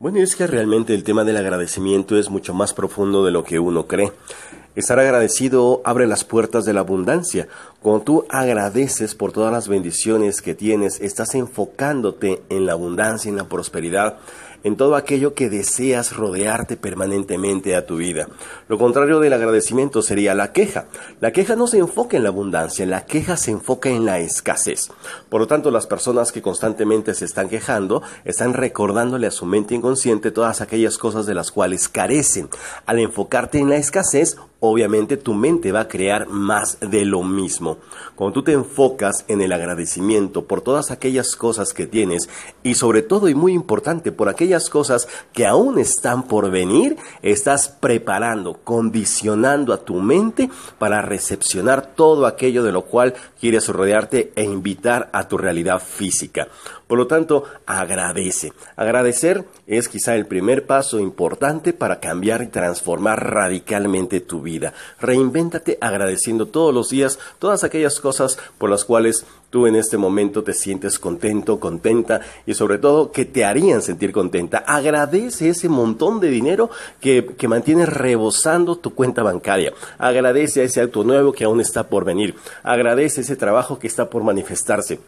Bueno, es que realmente el tema del agradecimiento es mucho más profundo de lo que uno cree. Estar agradecido abre las puertas de la abundancia. Cuando tú agradeces por todas las bendiciones que tienes, estás enfocándote en la abundancia, en la prosperidad, en todo aquello que deseas rodearte permanentemente a tu vida. Lo contrario del agradecimiento sería la queja. La queja no se enfoca en la abundancia, la queja se enfoca en la escasez. Por lo tanto, las personas que constantemente se están quejando están recordándole a su mente inconsciente todas aquellas cosas de las cuales carecen. Al enfocarte en la escasez, obviamente tu mente va a crear más de lo mismo. Cuando tú te enfocas en el agradecimiento por todas aquellas cosas que tienes y sobre todo y muy importante por aquellas cosas que aún están por venir, estás preparando, condicionando a tu mente para recepcionar todo aquello de lo cual quieres rodearte e invitar a tu realidad física. Por lo tanto, agradece. Agradecer es quizá el primer paso importante para cambiar y transformar radicalmente tu vida. Reinvéntate agradeciendo todos los días todas aquellas cosas por las cuales tú en este momento te sientes contento, contenta y sobre todo que te harían sentir contenta. Agradece ese montón de dinero que, que mantienes rebosando tu cuenta bancaria. Agradece a ese auto nuevo que aún está por venir. Agradece ese trabajo que está por manifestarse.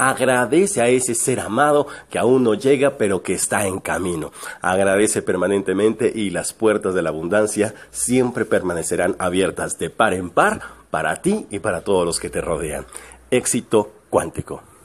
Agradece a ese ser amado que aún no llega pero que está en camino. Agradece permanentemente y las puertas de la abundancia siempre permanecerán abiertas de par en par para ti y para todos los que te rodean. Éxito cuántico.